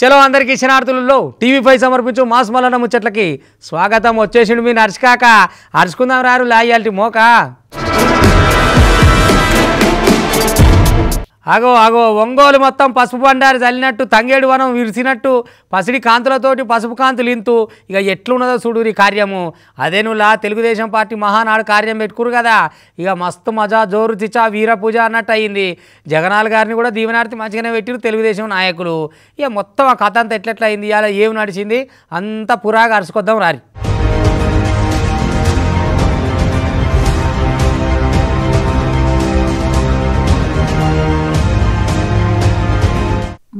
చలో అందరికి ఇచ్చినార్థులలో టీవీపై సమర్పించు మాస్ మల్లన్న ముచ్చట్లకి స్వాగతం వచ్చేసిండు మీ నర్చుకాక అరుచుకుందాం రారు లాయాలిటీ మోకా అగో అగో ఒంగోలు మొత్తం పసుపు బండారు చల్లినట్టు తంగేడు వనం విరిసినట్టు పసిడి కాంతులతోటి పసుపు కాంతులు ఇంతు ఇక ఎట్లున్నదో చూడురి కార్యము అదే అదేనులా తెలుగుదేశం పార్టీ మహానాడు కార్యం పెట్టుకురు కదా ఇక మస్తు మజా జోరు చిచా వీర పూజ అన్నట్టు అయింది జగనాల్ గారిని కూడా దీవెనార్తి మంచిగానే పెట్టిరు తెలుగుదేశం నాయకులు ఇక మొత్తం ఆ కథ అంతా ఎట్లెట్లయింది ఇలా ఏమి నడిచింది అంతా పురాగా అరుసుకొద్దాం రారి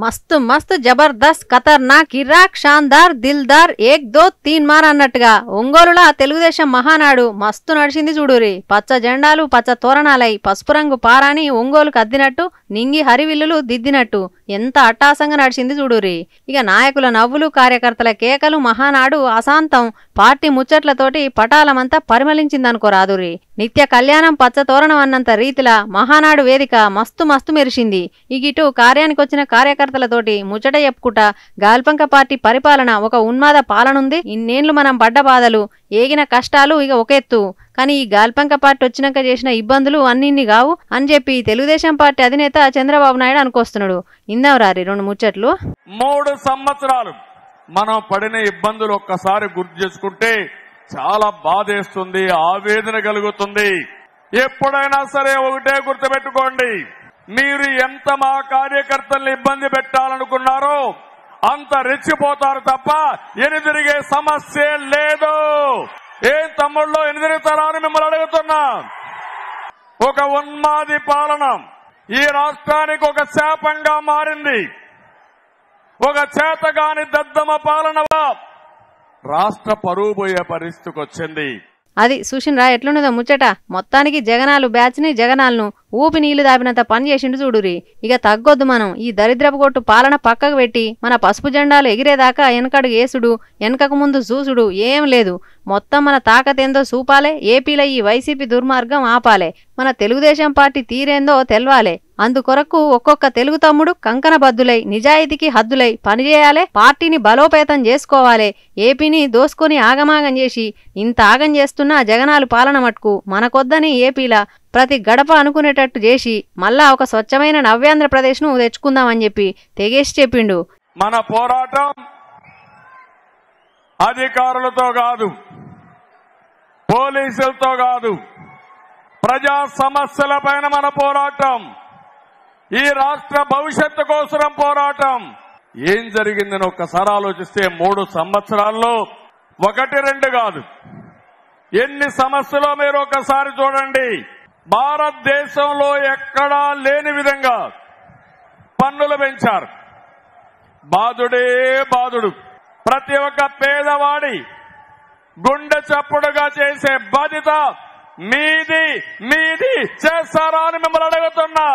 మస్తు మస్తు జబర్దస్త్ ఖతర్నాక్ ఇరాక్ షాందార్ దిల్దార్ ఏక్ దో తీన్ మార్ అన్నట్టుగా ఒంగోలులా తెలుగుదేశం మహానాడు మస్తు నడిచింది చూడురి పచ్చ జెండాలు పచ్చ తోరణాలై పసుపు రంగు పారాని ఒంగోలు కద్దినట్టు నింగి హరివిల్లులు దిద్దినట్టు ఎంత అట్టాసంగా నడిచింది చూడురి ఇక నాయకుల నవ్వులు కార్యకర్తల కేకలు మహానాడు అశాంతం పార్టీ ముచ్చట్లతోటి పటాలమంతా రాదురి నిత్య కళ్యాణం పచ్చ తోరణం అన్నంత రీతిలా మహానాడు వేదిక మస్తు మస్తు మెరిసింది ఇగిటు వచ్చిన కార్యకర్త కార్యకర్తలతోటి ముచ్చట చెప్పుకుంటా గాల్పంక పార్టీ పరిపాలన ఒక ఉన్మాద పాలనుంది ఇన్నేళ్లు మనం పడ్డ బాధలు ఏగిన కష్టాలు ఇక ఒకెత్తు కానీ ఈ గాల్పంక పార్టీ వచ్చినాక చేసిన ఇబ్బందులు అన్నిన్ని కావు అని చెప్పి తెలుగుదేశం పార్టీ అధినేత చంద్రబాబు నాయుడు అనుకొస్తున్నాడు ఇందవరారి రెండు ముచ్చట్లు మూడు సంవత్సరాలు మనం పడిన ఇబ్బందులు ఒక్కసారి గుర్తు చేసుకుంటే చాలా బాధేస్తుంది ఆవేదన కలుగుతుంది ఎప్పుడైనా సరే ఒకటే గుర్తుపెట్టుకోండి మీరు ఎంత మా కార్యకర్తల్ని ఇబ్బంది పెట్టాలనుకున్నారో అంత రెచ్చిపోతారు తప్ప ఎనిదిరిగే సమస్య లేదు ఏం తమ్ముళ్ళు ఎనిదిరుగుతారా అని మిమ్మల్ని అడుగుతున్నాం ఒక ఉన్మాది పాలన ఈ రాష్ట్రానికి ఒక శాపంగా మారింది ఒక చేతగాని దద్దమ పాలన రాష్ట్ర పరువు పోయే పరిస్థితికి వచ్చింది అది రా ఎట్లున్నదో ముచ్చట మొత్తానికి జగనాలు బ్యాచ్ని జగనాలను ఊపి నీళ్లు దాపినంత పని చేసిండు చూడురి ఇక తగ్గొద్దు మనం ఈ దరిద్రపు కొట్టు పాలన పక్కకు పెట్టి మన పసుపు జెండాలు ఎగిరేదాకా వెనకడు ఏసుడు వెనకకు ముందు చూసుడు ఏం లేదు మొత్తం మన తాకతేందో చూపాలే ఏపీలో ఈ వైసీపీ దుర్మార్గం ఆపాలే మన తెలుగుదేశం పార్టీ తీరేందో తెలవాలే అందుకొరకు ఒక్కొక్క తెలుగు తమ్ముడు బద్దులై నిజాయితీకి హద్దులై పనిచేయాలే పార్టీని బలోపేతం చేసుకోవాలే ఏపీని దోసుకొని ఆగమాగం చేసి ఇంత ఆగం చేస్తున్నా జగనాలు పాలన మటుకు మనకొద్దని ఏపీలా ప్రతి గడప అనుకునేటట్టు చేసి మళ్ళా ఒక స్వచ్ఛమైన ను తెచ్చుకుందామని చెప్పి తెగేసి చెప్పిండు మన పోరాటం అధికారులతో కాదు పోలీసులతో కాదు ప్రజా పైన మన పోరాటం ఈ రాష్ట్ర భవిష్యత్తు కోసం పోరాటం ఏం జరిగిందని ఒక్కసారి ఆలోచిస్తే మూడు సంవత్సరాల్లో ఒకటి రెండు కాదు ఎన్ని సమస్యలో మీరు ఒకసారి చూడండి భారతదేశంలో ఎక్కడా లేని విధంగా పన్నులు పెంచారు బాధుడే బాధుడు ప్రతి ఒక్క పేదవాడి గుండె చప్పుడుగా చేసే బాధ్యత మీది మీది చేస్తారా అని మిమ్మల్ని అడుగుతున్నా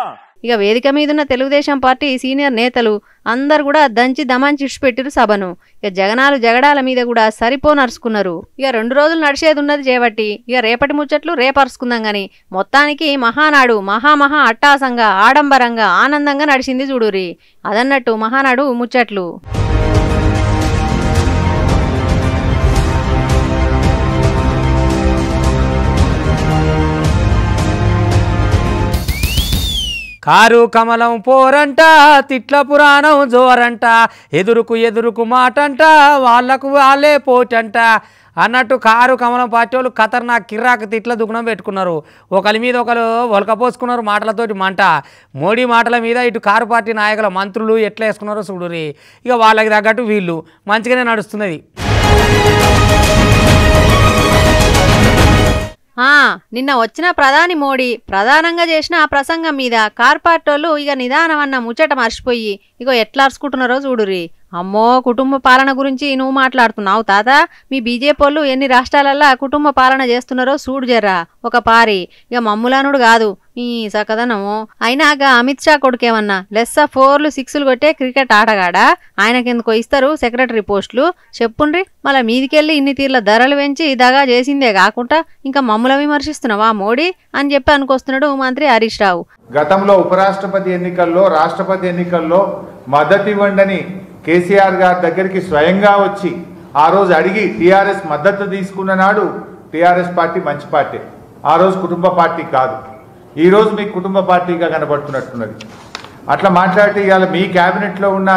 ఇక వేదిక మీదున్న తెలుగుదేశం పార్టీ సీనియర్ నేతలు అందరు కూడా దంచి దమాంచి ఇడిచిపెట్టిరు సభను ఇక జగనాలు జగడాల మీద కూడా సరిపో నరుచుకున్నారు ఇక రెండు రోజులు నడిచేది ఉన్నది చేపట్టి ఇక రేపటి ముచ్చట్లు రేపరుచుకుందాం గాని మొత్తానికి మహానాడు మహామహా అట్టాసంగా ఆడంబరంగా ఆనందంగా నడిచింది చూడురి అదన్నట్టు మహానాడు ముచ్చట్లు కారు కమలం పోరంట తిట్ల పురాణం జోరంట ఎదురుకు ఎదురుకు మాటంట వాళ్లకు వాళ్ళే పోటంట అన్నట్టు కారు కమలం పార్టీ వాళ్ళు ఖతర్నాక్ కిర్రాక తిట్ల దుగ్నం పెట్టుకున్నారు ఒకరి మీద ఒకరు ఒలకపోసుకున్నారు మాటలతోటి మంట మోడీ మాటల మీద ఇటు కారు పార్టీ నాయకుల మంత్రులు ఎట్లా వేసుకున్నారో చూడు ఇక వాళ్ళకి తగ్గట్టు వీళ్ళు మంచిగానే నడుస్తున్నది ఆ నిన్న వచ్చిన ప్రధాని మోడీ ప్రధానంగా చేసిన ఆ ప్రసంగం మీద కార్పార్టోళ్ళు ఇక నిదానం అన్న ముచ్చట మర్చిపోయి ఇగో ఎట్లా అరుచుకుంటున్నారో చూడురి అమ్మో కుటుంబ పాలన గురించి నువ్వు మాట్లాడుతున్నావు తాత మీ బీజేపీ వాళ్ళు ఎన్ని రాష్ట్రాలల్లో కుటుంబ పాలన చేస్తున్నారో చూడు జర్రా ఒక పారి ఇక మమ్ములానుడు కాదు ఈ సకదనము అయినాక అమిత్ షా కొడుకేమన్నా లెస్స ఫోర్లు సిక్స్లు కొట్టే క్రికెట్ ఆటగాడా ఆయనకెందుకో ఇస్తారు సెక్రటరీ పోస్టులు చెప్పుండ్రి మళ్ళీ మీదికెళ్ళి ఇన్ని తీర్ల ధరలు పెంచి ఇదాగా చేసిందే కాకుండా ఇంకా మమ్మల విమర్శిస్తున్నావా మోడీ అని చెప్పి అనుకొస్తున్నాడు మంత్రి హరీష్ రావు గతంలో ఉపరాష్ట్రపతి ఎన్నికల్లో రాష్ట్రపతి ఎన్నికల్లో మద్దతు ఇవ్వండి కేసీఆర్ గారి దగ్గరికి స్వయంగా వచ్చి ఆ రోజు అడిగి టీఆర్ఎస్ మద్దతు తీసుకున్న నాడు టీఆర్ఎస్ పార్టీ మంచి పార్టీ ఆ రోజు కుటుంబ పార్టీ కాదు ఈరోజు మీ కుటుంబ పార్టీగా కనబడుతున్నట్టున్నది అట్లా మాట్లాడితే ఇవాళ మీ క్యాబినెట్లో ఉన్న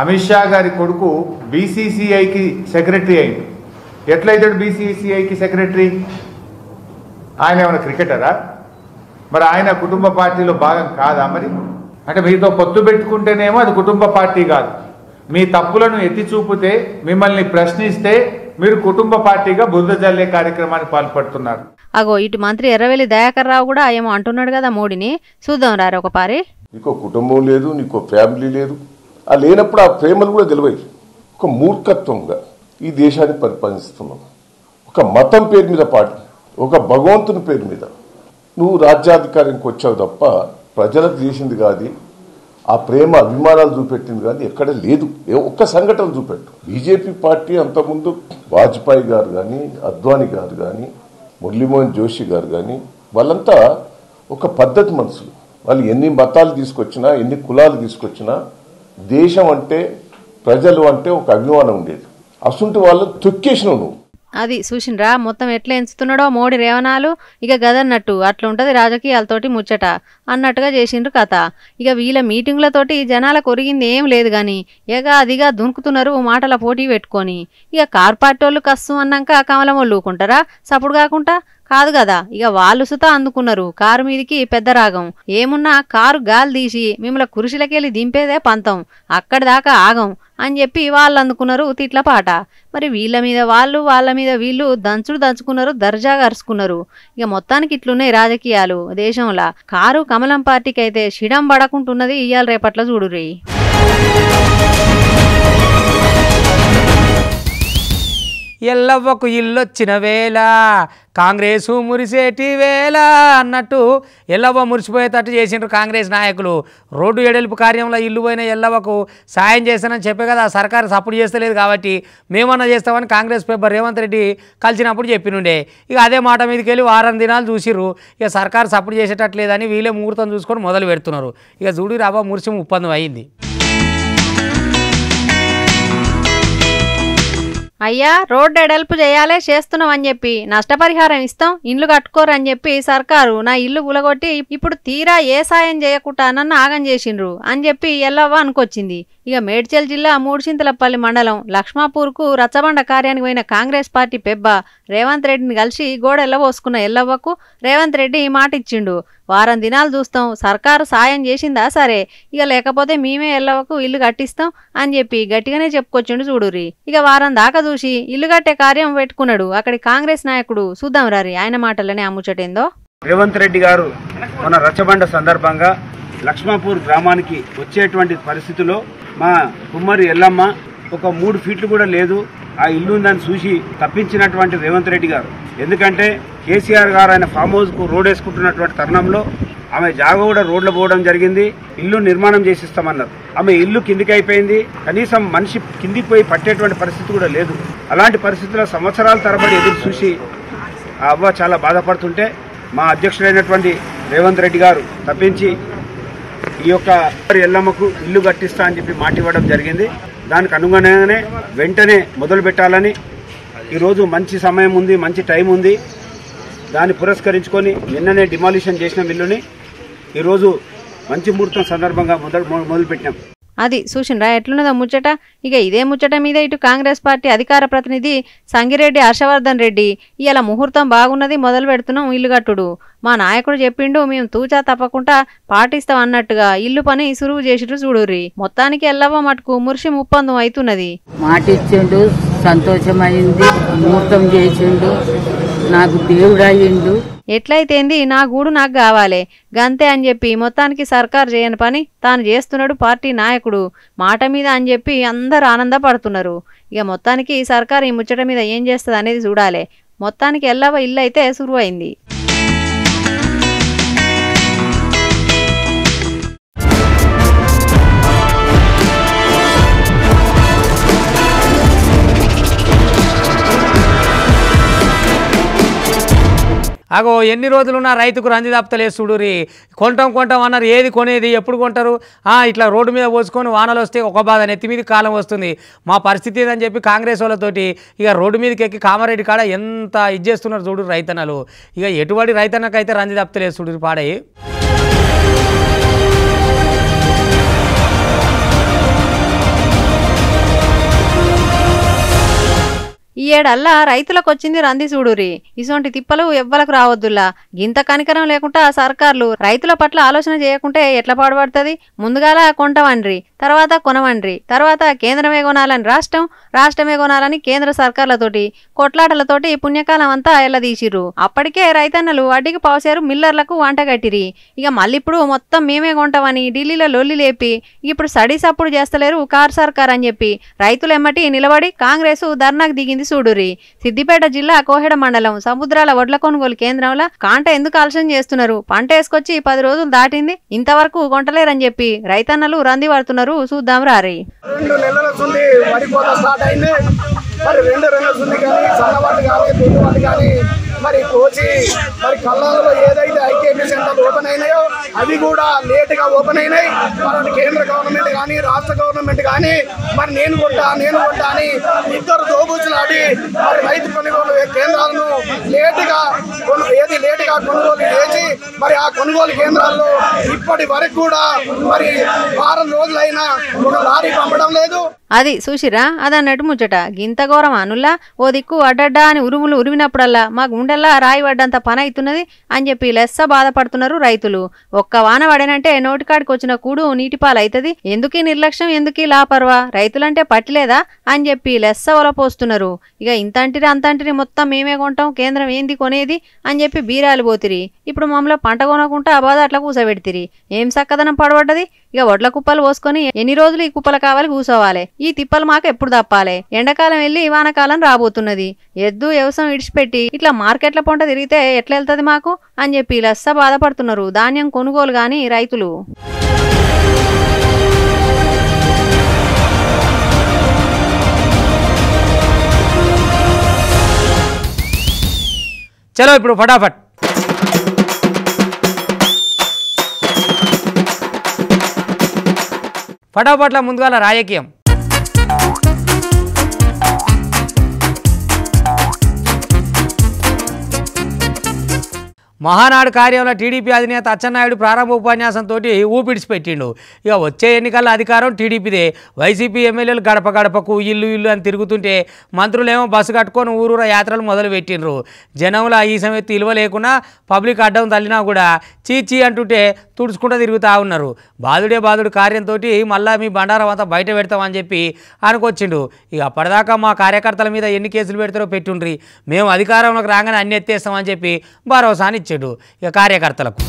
అమిత్ షా గారి కొడుకు బీసీసీఐకి సెక్రటరీ అయింది ఎట్లయితే బీసీసీఐకి సెక్రటరీ ఆయన ఏమైనా క్రికెటరా మరి ఆయన కుటుంబ పార్టీలో భాగం కాదా మరి అంటే మీతో పొత్తు పెట్టుకుంటేనేమో అది కుటుంబ పార్టీ కాదు మీ తప్పులను ఎత్తి చూపితే మిమ్మల్ని ప్రశ్నిస్తే మీరు కుటుంబ పార్టీగా బురద జల్లే కార్యక్రమానికి పాల్పడుతున్నారు అగో ఇటు మంత్రి ఎర్రవెల్లి దయాకర్ రావు కూడా ఏమో అంటున్నాడు కదా మోడీని చూద్దాం రారు ఒక పారి నీకో కుటుంబం లేదు నీకో ఫ్యామిలీ లేదు ఆ లేనప్పుడు ఆ ప్రేమలు కూడా తెలివై ఒక మూర్ఖత్వంగా ఈ దేశాన్ని పరిపాలిస్తున్నాం ఒక మతం పేరు మీద పాటి ఒక భగవంతుని పేరు మీద నువ్వు రాజ్యాధికారానికి వచ్చావు తప్ప ప్రజలకు చేసింది కాదు ఆ ప్రేమ అభిమానాలు చూపెట్టింది కానీ ఎక్కడ లేదు ఏ ఒక్క సంఘటన చూపెట్టు బీజేపీ పార్టీ అంతకుముందు వాజ్పేయి గారు కానీ అద్వానీ గారు కానీ మురళీమోహన్ జోషి గారు కానీ వాళ్ళంతా ఒక పద్ధతి మనుషులు వాళ్ళు ఎన్ని మతాలు తీసుకొచ్చినా ఎన్ని కులాలు తీసుకొచ్చినా దేశం అంటే ప్రజలు అంటే ఒక అభిమానం ఉండేది అసుంటి వాళ్ళు తొక్కేసినావు నువ్వు అది చూసిండ్రా మొత్తం ఎట్లా ఎంచుతున్నాడో మోడీ రేవణాలు ఇక గదన్నట్టు అట్లుంటది రాజకీయాలతోటి ముచ్చట అన్నట్టుగా చేసిండ్రు కథ ఇక వీళ్ళ మీటింగులతోటి జనాలకు ఒరిగింది ఏం లేదు కానీ ఇక అదిగా దుంకుతున్నారు మాటల పోటీ పెట్టుకొని ఇక కార్ పార్టీ వాళ్ళు కష్టం అన్నాక కమలం వాళ్ళు ఊకుంటారా సప్పుడు కాకుండా కాదు కదా ఇక వాళ్ళు సుత అందుకున్నారు కారు మీదికి పెద్ద రాగం ఏమున్నా కారు గాలి తీసి మిమ్మల కురిసిలకెళ్ళి దింపేదే పంతం అక్కడిదాకా ఆగం అని చెప్పి వాళ్ళు అందుకున్నారు తిట్ల పాట మరి వీళ్ళ మీద వాళ్ళు వాళ్ళ మీద వీళ్ళు దంచుడు దంచుకున్నారు దర్జాగా అరుచుకున్నారు ఇక మొత్తానికి ఇట్లున్నాయి రాజకీయాలు దేశంలో కారు కమలం పార్టీకి అయితే షిడం పడకుంటున్నది ఇయ్యాలి రేపట్ల చూడురి ఎల్లవ్వకు ఇల్లొచ్చిన వేళ కాంగ్రెసు మురిసేటి వేళ అన్నట్టు ఎల్లవ్వ మురిసిపోయేటట్టు చేసిండ్రు కాంగ్రెస్ నాయకులు రోడ్డు ఎడల్పు కార్యంలో ఇల్లు పోయిన ఎల్లవ్వకు సాయం చేస్తానని చెప్పే కదా ఆ సర్కారు సపోర్ట్ చేస్తలేదు కాబట్టి మేమన్నా చేస్తామని కాంగ్రెస్ పేపర్ రేవంత్ రెడ్డి కలిసినప్పుడు చెప్పినుండే ఇక అదే మాట మీదకి వెళ్ళి వారం దినాలు చూసిర్రు ఇక సర్కారు సపోర్ట్ చేసేటట్లేదని వీళ్ళే ముహూర్తం చూసుకొని మొదలు పెడుతున్నారు ఇక చూడు రాబా మురిసి ఒప్పందం అయింది అయ్యా రోడ్డు ఎడల్పు చేయాలే చేస్తున్నాం అని చెప్పి నష్టపరిహారం ఇస్తాం ఇండ్లు కట్టుకోరు అని చెప్పి సర్కారు నా ఇల్లు గులగొట్టి ఇప్పుడు తీరా ఏ సాయం చేయకుండా నన్ను ఆగం చేసిండ్రు అని చెప్పి ఎల్లవ్వ అనుకొచ్చింది ఇక మేడ్చల్ జిల్లా మూడుచింతలపల్లి మండలం లక్ష్మాపూర్కు రచ్చబండ కార్యానికి పోయిన కాంగ్రెస్ పార్టీ పెబ్బ రేవంత్ రెడ్డిని కలిసి ఎల్లబోసుకున్న ఎల్లవ్వకు రేవంత్ రెడ్డి మాట ఇచ్చిండు వారం దినాలు చూస్తాం సర్కారు సాయం చేసిందా సరే ఇక లేకపోతే మేమే ఎల్లవ్వకు ఇల్లు కట్టిస్తాం అని చెప్పి గట్టిగానే చెప్పుకొచ్చిండు చూడురి ఇక వారం దాకా చూసి ఇల్లు కట్టే కార్యం పెట్టుకున్నాడు అక్కడి కాంగ్రెస్ నాయకుడు చూద్దాం రారి ఆయన మాటలనే అమ్ముచటేందో రేవంత్ రెడ్డి గారు మన రచ్చబండ సందర్భంగా లక్ష్మాపూర్ గ్రామానికి వచ్చేటువంటి పరిస్థితిలో మా కుమ్మరి ఎల్లమ్మ ఒక మూడు ఫీట్లు కూడా లేదు ఆ ఇల్లు ఉందని చూసి తప్పించినటువంటి రేవంత్ రెడ్డి గారు ఎందుకంటే కేసీఆర్ గారు ఆయన ఫామ్ హౌస్కు రోడ్ వేసుకుంటున్నటువంటి తరుణంలో ఆమె జాగ కూడా రోడ్లు పోవడం జరిగింది ఇల్లు నిర్మాణం చేసిస్తామన్నారు ఆమె ఇల్లు కిందికి అయిపోయింది కనీసం మనిషి కిందికి పోయి పట్టేటువంటి పరిస్థితి కూడా లేదు అలాంటి పరిస్థితుల్లో సంవత్సరాల తరబడి ఎదురు చూసి ఆ అవ్వ చాలా బాధపడుతుంటే మా అధ్యక్షుడైనటువంటి రేవంత్ రెడ్డి గారు తప్పించి ఈ యొక్క ఎల్లమ్మకు ఇల్లు కట్టిస్తా అని చెప్పి మాట ఇవ్వడం జరిగింది దానికి అనుగుణంగానే వెంటనే మొదలు పెట్టాలని ఈరోజు మంచి సమయం ఉంది మంచి టైం ఉంది దాన్ని పురస్కరించుకొని నిన్ననే డిమాలిషన్ చేసిన బిల్లుని ఈరోజు మంచి ముహూర్తం సందర్భంగా మొదలు మొదలుపెట్టాం అది సూచనరా ఎట్లున్నదా ముచ్చట ఇక ఇదే ముచ్చట మీద ఇటు కాంగ్రెస్ పార్టీ అధికార ప్రతినిధి సంగిరెడ్డి హర్షవర్ధన్ రెడ్డి ఇలా ముహూర్తం బాగున్నది మొదలు పెడుతున్నాం ఇల్లు కట్టుడు మా నాయకుడు చెప్పిండు మేము తూచా తప్పకుండా పాటిస్తాం అన్నట్టుగా ఇల్లు పని సురువు చేసిడు చూడుర్రి మొత్తానికి ఎల్లవ మటుకు మురిషి ముప్పందం అవుతున్నది మాటిచ్చిండు సంతోషమైంది ముహూర్తం చేసిండు నాకు దేవుడు అయ్యిండు ఎట్లయితేంది నా గూడు నాకు కావాలి గంతే అని చెప్పి మొత్తానికి సర్కార్ చేయని పని తాను చేస్తున్నాడు పార్టీ నాయకుడు మాట మీద అని చెప్పి అందరు ఆనందపడుతున్నారు ఇక మొత్తానికి సర్కార్ ఈ ముచ్చట మీద ఏం చేస్తుంది అనేది చూడాలి మొత్తానికి ఎల్లవ ఇల్లు అయితే సురువైంది అగో ఎన్ని రోజులున్నా రైతుకు రంది తప్పతలేదు చూడురి కొంటాం కొంటాం అన్నారు ఏది కొనేది ఎప్పుడు కొంటారు ఇట్లా రోడ్డు మీద పోసుకొని వానలు వస్తే ఒక బాధ నెత్తి మీద కాలం వస్తుంది మా పరిస్థితి ఏదని చెప్పి కాంగ్రెస్ వాళ్ళతోటి ఇక రోడ్డు మీదకి ఎక్కి కామారెడ్డి కాడ ఎంత ఇది చేస్తున్నారు చూడు రైతన్నలు ఇక ఎటువంటి రైతన్నకైతే రంది తప్పతలేదు చూడు పాడే ఈ ఏడల్లా రైతులకు వచ్చింది రంది చూడురి ఇసొంటి తిప్పలు ఎవ్వలకు రావద్దులా గింత కనికరం లేకుండా సర్కార్లు రైతుల పట్ల ఆలోచన చేయకుంటే ఎట్లా పాడుపడుతుంది ముందుగాల కొంటవండ్రి తర్వాత కొనవండ్రి తర్వాత కేంద్రమే కొనాలని రాష్ట్రం రాష్ట్రమే కొనాలని కేంద్ర సర్కార్లతోటి కొట్లాటలతోటి పుణ్యకాలం అంతా ఎల్లదీసిరు అప్పటికే రైతన్నలు వడ్డీకి పావుసేరు మిల్లర్లకు వంట కట్టిరి ఇక మళ్ళీ ఇప్పుడు మొత్తం మేమే కొంటామని ఢిల్లీలో లొల్లి లేపి ఇప్పుడు సడీ సప్పుడు చేస్తలేరు కార్ సర్కార్ అని చెప్పి రైతులు ఎమ్మటి నిలబడి కాంగ్రెస్ ధర్నాకు దిగింది సూడురి సిద్దిపేట జిల్లా కోహెడ మండలం సముద్రాల వడ్ల కొనుగోలు కేంద్రంలో కాంట ఎందుకు ఆలస్యం చేస్తున్నారు పంట వేసుకొచ్చి పది రోజులు దాటింది ఇంతవరకు కొంటలేరని చెప్పి రైతన్నలు రంది పడుతున్నారు చూద్దాం రారి మరి మరి కోచి మరి కళ్ళాలలో ఏదైతే ఐకేపీ సెంటర్ ఓపెన్ అయినాయో అవి కూడా లేటుగా ఓపెన్ అయినాయి మరి కేంద్ర గవర్నమెంట్ కానీ రాష్ట్ర గవర్నమెంట్ కానీ మరి నేను కొట్టా నేను కొట్టా అని ఇద్దరు దోబూచులాడి మరి రైతు కొనుగోలు కేంద్రాలను లేటుగా ఏది లేటుగా కొనుగోలు చేసి మరి ఆ కొనుగోలు కేంద్రాల్లో ఇప్పటి వరకు కూడా మరి వారం రోజులైనా ఒక లారీ పంపడం లేదు అది చూసిరా అదన్నట్టు ముచ్చట గింత ఘోరం అనుల్లా ఓ దిక్కు అడ్డడ్డా అని ఉరుములు ఉరిమినప్పుడల్లా మా గుండెల్లా రాయి పడ్డంత పని అవుతున్నది అని చెప్పి లెస్స బాధపడుతున్నారు రైతులు ఒక్క వాన పడేనంటే నోటికాడికి వచ్చిన కూడు నీటిపాలైతుంది ఎందుకీ నిర్లక్ష్యం ఎందుకీ లాపర్వా రైతులంటే పట్టలేదా అని చెప్పి లెస్స ఒలపోస్తున్నారు ఇక ఇంతంటిరి అంతంటిరి మొత్తం మేమే కొంటాం కేంద్రం ఏంది కొనేది అని చెప్పి బీరాలు పోతిరి ఇప్పుడు మమ్మల్ని పంట కొనకుండా ఆ బాధ అట్లా కూసబెడితిరి ఏం సక్కదనం పడబడ్డది ఇక వడ్ల కుప్పలు పోసుకొని ఎన్ని రోజులు ఈ కుప్పలు కావాలి కూసోవాలి ఈ తిప్పలు మాకు ఎప్పుడు తప్పాలి ఎండాకాలం వెళ్ళి వానకాలం రాబోతున్నది ఎద్దు వ్యవసాయం ఇడిచిపెట్టి ఇట్లా మార్కెట్ల పంట తిరిగితే ఎట్లా వెళ్తుంది మాకు అని చెప్పి లస్స బాధపడుతున్నారు ధాన్యం కొనుగోలు గాని రైతులు చలో ఇప్పుడు ఫటాఫట్ పటాపట్ల ముందుగాల రాజకీయం మహానాడు కార్యంలో టీడీపీ అధినేత అచ్చెన్నాయుడు ప్రారంభ ఉపన్యాసంతో ఊపిడిచిపెట్టిండు ఇక వచ్చే ఎన్నికల అధికారం టీడీపీదే వైసీపీ ఎమ్మెల్యేలు గడప గడపకు ఇల్లు ఇల్లు అని తిరుగుతుంటే మంత్రులేమో బస్సు కట్టుకొని ఊరూర యాత్రలు మొదలుపెట్టిండ్రు జనంలో ఈ సమయత్తు ఇలువ లేకున్నా పబ్లిక్ అడ్డం తల్లినా కూడా చీచీ అంటుంటే తుడుచుకుంటూ తిరుగుతూ ఉన్నారు బాధుడే బాధుడు కార్యంతో మళ్ళా మీ బండారం అంతా బయట పెడతామని చెప్పి అనుకొచ్చిండు ఇక అప్పటిదాకా మా కార్యకర్తల మీద ఎన్ని కేసులు పెడతారో పెట్టుండ్రి మేము అధికారంలోకి రాగానే అన్ని ఎత్తేస్తామని చెప్పి భరోసాని చెడు ఇక కార్యకర్తలకు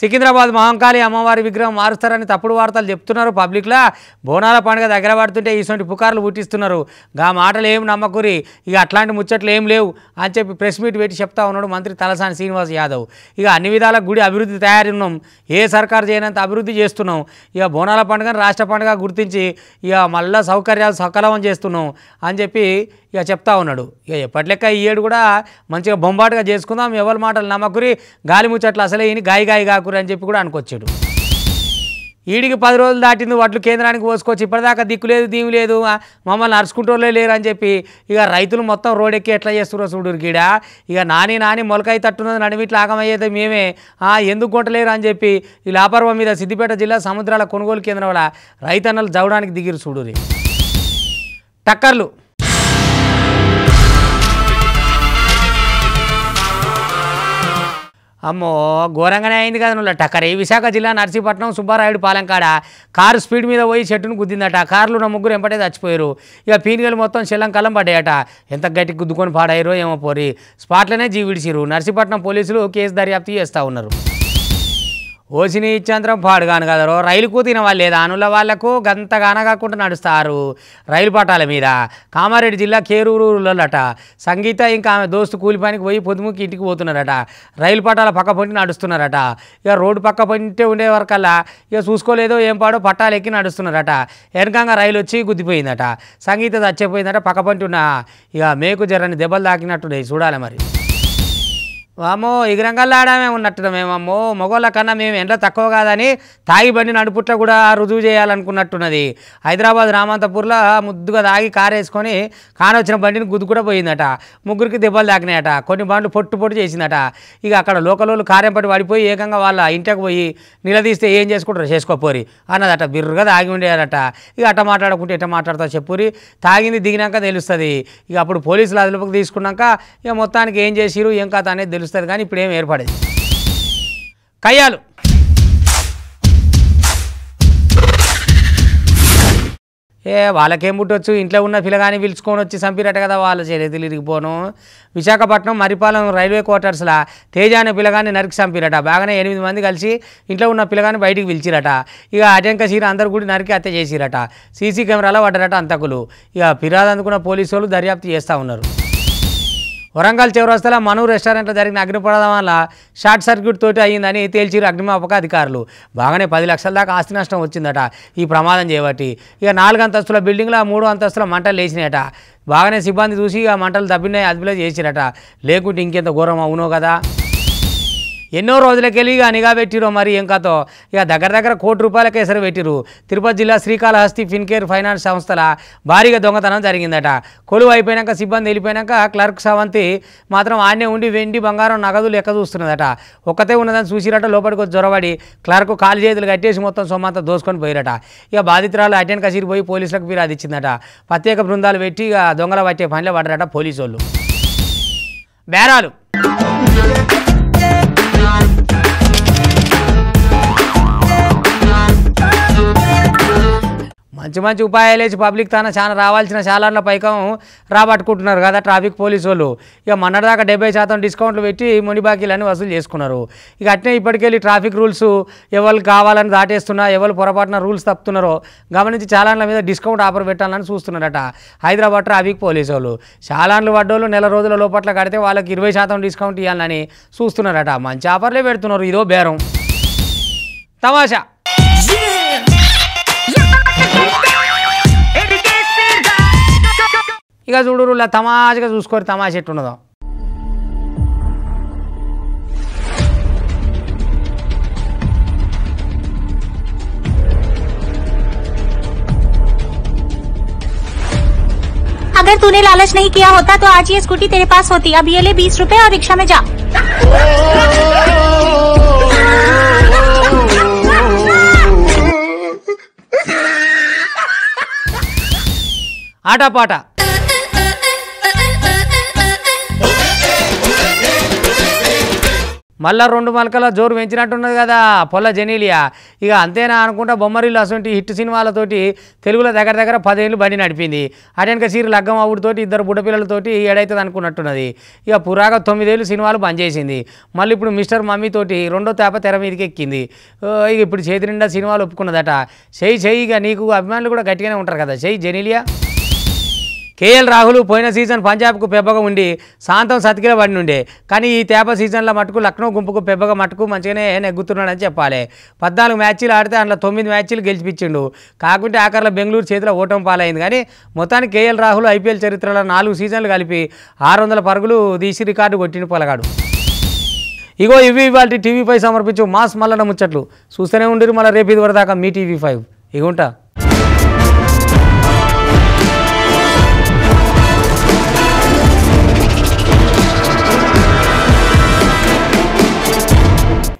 సికింద్రాబాద్ మహంకాళి అమ్మవారి విగ్రహం మారుస్తారని తప్పుడు వార్తలు చెప్తున్నారు పబ్లిక్లా బోనాల పండుగ దగ్గర పడుతుంటే ఇటువంటి పుకార్లు పుట్టిస్తున్నారు గా మాటలు ఏం నమ్మకురి ఇక అట్లాంటి ముచ్చట్లు ఏం లేవు అని చెప్పి ప్రెస్ మీట్ పెట్టి చెప్తా ఉన్నాడు మంత్రి తలసాని శ్రీనివాస్ యాదవ్ ఇక అన్ని విధాల గుడి అభివృద్ధి తయారు ఉన్నాం ఏ సర్కారు చేయనంత అభివృద్ధి చేస్తున్నాం ఇక బోనాల పండుగను రాష్ట్ర పండుగ గుర్తించి ఇక మళ్ళా సౌకర్యాలు సకలవం చేస్తున్నాం అని చెప్పి ఇక చెప్తా ఉన్నాడు ఇక ఎప్పటిలెక్క ఈ ఏడు కూడా మంచిగా బొంబాటుగా చేసుకుందాం ఎవరి మాటలు నమ్మకురి గాలి ముచ్చట్లు అసలే ఈయన గాయగాయిగా ఠాకూర్ అని చెప్పి కూడా అనుకొచ్చాడు ఈడికి పది రోజులు దాటింది వడ్లు కేంద్రానికి పోసుకొచ్చి ఇప్పటిదాకా దిక్కు లేదు దీవు లేదు మమ్మల్ని అరుచుకుంటూ లేరు అని చెప్పి ఇక రైతులు మొత్తం ఎక్కి ఎట్లా చేస్తున్నారు చూడు గీడ ఇక నాని నాని మొలకాయ తట్టున్నది నడిమిట్లు ఆగమయ్యేది మేమే ఎందుకు కొట్టలేరు అని చెప్పి ఈ లాపర్వ మీద సిద్దిపేట జిల్లా సముద్రాల కొనుగోలు కేంద్రం వల్ల రైతన్నలు జవడానికి దిగిరు చూడురి టక్కర్లు అమ్మో ఘోరంగానే అయింది కదా నువ్వు ఈ విశాఖ జిల్లా నర్సీపట్నం సుబ్బారాయుడు పాలెంకాడ కారు స్పీడ్ మీద పోయి చెట్టును గుద్దిందట కారులో ఉన్న ముగ్గురు ఎంపటే చచ్చిపోయారు ఇక పీనిగలు మొత్తం చెల్లం కలం పడ్డాయట ఎంత గట్టి గుద్దుకొని పాడయ్యారో ఏమో పోరి స్పాట్లోనే జీవిడిచిరు నర్సీపట్నం పోలీసులు కేసు దర్యాప్తు చేస్తూ ఉన్నారు ఓసిని ఇచ్చేంతరం కాను కదరో రైలు కూతిన వాళ్ళు లేదా అనుల వాళ్లకు గంతగానగాకుండా నడుస్తారు రైలు పట్టాల మీద కామారెడ్డి జిల్లా కేరూరులోలట సంగీత ఇంకా ఆమె దోస్తు కూలిపానికి పోయి పొదుముకి ఇంటికి పోతున్నారట రైలు పట్టాల పక్క పొంటి నడుస్తున్నారట ఇక రోడ్డు పక్క పొంటే ఉండే వరకల్లా ఇక చూసుకోలేదో ఏం పాడో పట్టాలు ఎక్కి నడుస్తున్నారట వెనకంగా రైలు వచ్చి గుద్దిపోయిందట సంగీత చచ్చిపోయిందట పక్క పొంటి ఉన్న ఇక మేకు జరని దెబ్బలు తాకినట్టున్నాయి చూడాలి మరి వామో ఎగిరంగల్లాడమే ఉన్నట్టుగా మేమమ్మో మొగోళ్ళ కన్నా మేము ఎండ తక్కువ కాదని తాగి బండి నడుపుట్ల కూడా రుజువు చేయాలనుకున్నట్టున్నది హైదరాబాద్ రామంతపూర్లో ముద్దుగా తాగి కారేసుకొని కానొచ్చిన బండిని గుద్దు కూడా పోయిందట ముగ్గురికి దెబ్బలు తాకినాయట కొన్ని బండ్లు పొట్టు పొట్టు చేసిందట ఇక అక్కడ లోకలోళ్ళు కారెంపటి పడిపోయి ఏకంగా వాళ్ళ ఇంటికి పోయి నిలదీస్తే ఏం చేసుకుంటారు చేసుకోపోరి అన్నదట బిర్రుగా తాగి ఉండేదట ఇక అట్ట మాట్లాడుకుంటే ఎట్ట మాట్లాడతా చెప్పురి తాగింది దిగినాక తెలుస్తుంది ఇక అప్పుడు పోలీసులు అదుపుకు తీసుకున్నాక ఇక మొత్తానికి ఏం చేసిరు ఏం కథ అనేది పిలుస్తారు కానీ ఇప్పుడు ఏం ఏర్పడేది కయ్యాలు ఏ వాళ్ళకేం పుట్టొచ్చు ఇంట్లో ఉన్న పిల్లగాని పిలుచుకొని వచ్చి చంపిరట కదా వాళ్ళ చేతులు ఇరిగిపోను విశాఖపట్నం మరిపాలెం రైల్వే క్వార్టర్స్లా తేజ అనే పిల్లగాని నరికి చంపిరట బాగానే ఎనిమిది మంది కలిసి ఇంట్లో ఉన్న పిల్లగాని బయటికి పిలిచిరట ఇక అటంక సీర అందరు కూడా నరికి హత్య చేసిరట సీసీ కెమెరాలో పడ్డరట అంతకులు ఇక ఫిర్యాదు అందుకున్న పోలీసు దర్యాప్తు చేస్తూ ఉన్నారు వరంగల్ చౌరస్తాలో మను రెస్టారెంట్లో జరిగిన అగ్ని ప్రమాదం వల్ల షార్ట్ సర్క్యూట్ తోటి అయ్యిందని తేల్చిరు అగ్నిమాపక అధికారులు బాగానే పది లక్షల దాకా ఆస్తి నష్టం వచ్చిందట ఈ ప్రమాదం చేయబట్టి ఇక నాలుగు అంతస్తుల బిల్డింగ్లో మూడు అంతస్తుల మంటలు లేచినాయట బాగానే సిబ్బంది చూసి ఆ మంటలు దబ్బినాయి అదుపులో చేసినట లేకుంటే ఇంకెంత ఘోరం అవునో కదా ఎన్నో రోజులకెళ్ళి ఇక నిఘా పెట్టిరో మరి ఏం ఇక దగ్గర దగ్గర కోటి రూపాయలకే సరే పెట్టిరు తిరుపతి జిల్లా శ్రీకాళహస్తి ఫిన్కేర్ ఫైనాన్స్ సంస్థల భారీగా దొంగతనం జరిగిందట కొలువు అయిపోయినాక సిబ్బంది వెళ్ళిపోయినాక క్లర్క్ సవంతి మాత్రం ఆనే ఉండి వెండి బంగారం నగదు లెక్క చూస్తున్నదట ఒక్కతే ఉన్నదని చూసిరట లోపలికి జ్వరబడి క్లర్క్ కాలు చేతులు కట్టేసి మొత్తం సొమ్మంతా దోసుకొని పోయిరట ఇక బాధితురాలు అటెండ్ కసిరి పోయి పోలీసులకు ఫిర్యాదు ఇచ్చిందట ప్రత్యేక బృందాలు పెట్టి ఇక దొంగల పట్టే పనిలో పడ్డరట పోలీసు వాళ్ళు బేరాలు మంచి మంచి ఉపాయాలు వేసి పబ్లిక్ తాన చాలా రావాల్సిన చాలాల పైకం రాబట్టుకుంటున్నారు కదా ట్రాఫిక్ పోలీసు వాళ్ళు ఇక మొన్నటిదాకా డెబ్బై శాతం డిస్కౌంట్లు పెట్టి ముని బాకీలన్నీ వసూలు చేసుకున్నారు ఇక అట్నే ఇప్పటికెళ్ళి ట్రాఫిక్ రూల్స్ ఎవరు కావాలని దాటేస్తున్నా ఎవరు పొరపాటున రూల్స్ తప్పుతున్నారో గమనించి చాలాన్ల మీద డిస్కౌంట్ ఆఫర్ పెట్టాలని చూస్తున్నారట హైదరాబాద్ ట్రాఫిక్ పోలీసు వాళ్ళు చాలాన్లు పడ్డోళ్ళు నెల రోజుల లోపట్ల కడితే వాళ్ళకి ఇరవై శాతం డిస్కౌంట్ ఇవ్వాలని చూస్తున్నారట మంచి ఆఫర్లే పెడుతున్నారు ఇదో బేరం తమాషా ಈಗ ಜುಡುರುಲ್ಲ ತಮಾಷೆಗೆ ಚೂಸ್ಕೋರಿ ತಮಾಷೆ ಇಟ್ಟುಂಡದು अगर तूने लालच नहीं किया होता तो आज ये स्कूटी तेरे पास होती अब ये ले बीस रूपए और रिक्शा में जा आटा पाटा మళ్ళా రెండు మలకల జోరు పెంచినట్టున్నది కదా పొల్ల జనీలియా ఇక అంతేనా అనుకుంటా బొమ్మరిల్లు అసంటి హిట్ సినిమాలతోటి తెలుగులో దగ్గర దగ్గర పదేళ్ళు బండి నడిపింది అటెనక సీరు లగ్గం అవుడితోటి ఇద్దరు బుడ్డపిల్లలతోటి ఏడైతుంది అనుకున్నట్టున్నది ఇక పురాగా తొమ్మిదేళ్ళు సినిమాలు బంద్ చేసింది మళ్ళీ ఇప్పుడు మిస్టర్ మమ్మీతోటి రెండో తేప తెర మీదకి ఎక్కింది ఇక ఇప్పుడు చేతి నిండా సినిమాలు ఒప్పుకున్నదట చెయ్యి చెయ్యి ఇక నీకు అభిమానులు కూడా గట్టిగానే ఉంటారు కదా చెయ్యి జెనీలియా కేఎల్ రాహుల్ పోయిన సీజన్ పంజాబ్కు పెబ్బగా ఉండి సాంతం సతికిల పడి నుండే కానీ ఈ తేప సీజన్లో మటుకు లక్నో గుంపుకు పెబ్బగా మటుకు మంచిగానే నెగ్గుతున్నాడని చెప్పాలి పద్నాలుగు మ్యాచ్లు ఆడితే అందులో తొమ్మిది మ్యాచ్లు గెలిచిపించిండు కాకుంటే ఆఖరిలో బెంగళూరు చేతిలో ఓటం పాలైంది కానీ మొత్తానికి కేఎల్ రాహుల్ ఐపీఎల్ చరిత్రలో నాలుగు సీజన్లు కలిపి ఆరు వందల పరుగులు తీసి రికార్డు కొట్టిన పొలగాడు ఇగో ఇవి ఇవాళ టీవీ ఫైవ్ సమర్పించు మాస్ మల్లన ముచ్చట్లు చూస్తూనే ఉండిరు మళ్ళీ రేపు ఇది వరదాకా మీ టీవీ ఫైవ్ ఇగుంటా